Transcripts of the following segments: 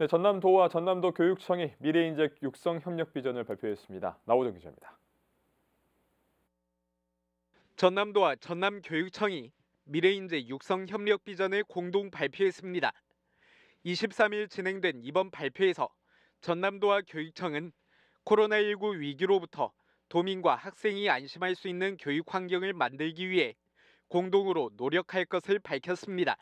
네, 전남도와 전남도 교육청이 미래인재 육성 협력 비전을 발표했습니다. 나호정 기자입니다. 전남도와 전남교육청이 미래인재 육성 협력 비전을 공동 발표했습니다. 23일 진행된 이번 발표에서 전남도와 교육청은 코로나19 위기로부터 도민과 학생이 안심할 수 있는 교육 환경을 만들기 위해 공동으로 노력할 것을 밝혔습니다.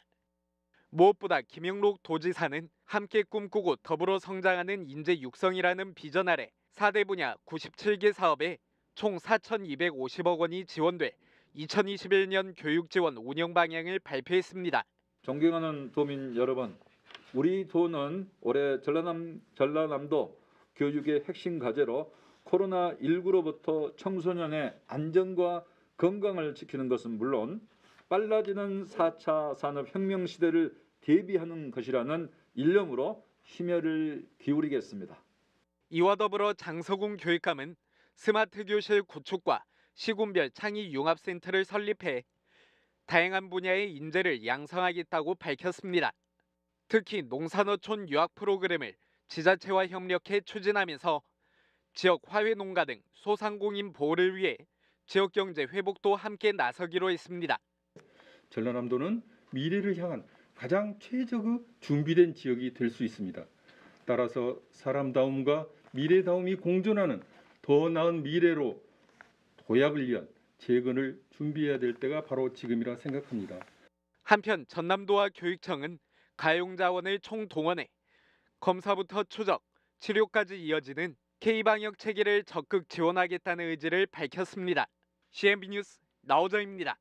무엇보다 김영록 도지사는 함께 꿈꾸고 더불어 성장하는 인재 육성이라는 비전 아래 4대 분야 97개 사업에 총 4,250억 원이 지원돼 2021년 교육 지원 운영 방향을 발표했습니다. 존경하는 도민 여러분, 우리 도는 올해 전라남 전라남도 교육의 핵심 과제로 코로나 19로부터 청소년의 안전과 건강을 지키는 것은 물론 빨라지는 4차 산업혁명 시대를 대비하는 것이라는 일념으로 심혈을 기울이겠습니다. 이와 더불어 장서궁 교육감은 스마트 교실 구축과 시군별 창의 융합센터를 설립해 다양한 분야의 인재를 양성하겠다고 밝혔습니다. 특히 농산어촌 유학 프로그램을 지자체와 협력해 추진하면서 지역 화훼 농가 등 소상공인 보호를 위해 지역 경제 회복도 함께 나서기로 했습니다. 전라남도는 미래를 향한 가장 최적의 준비된 지역이 될 수 있습니다. 따라서 사람다움과 미래다움이 공존하는 더 나은 미래로 도약을 위한 재건을 준비해야 될 때가 바로 지금이라 생각합니다. 한편 전남도와 교육청은 가용자원을 총 동원해 검사부터 추적, 치료까지 이어지는 K방역 체계를 적극 지원하겠다는 의지를 밝혔습니다. CNB 뉴스 나오정입니다.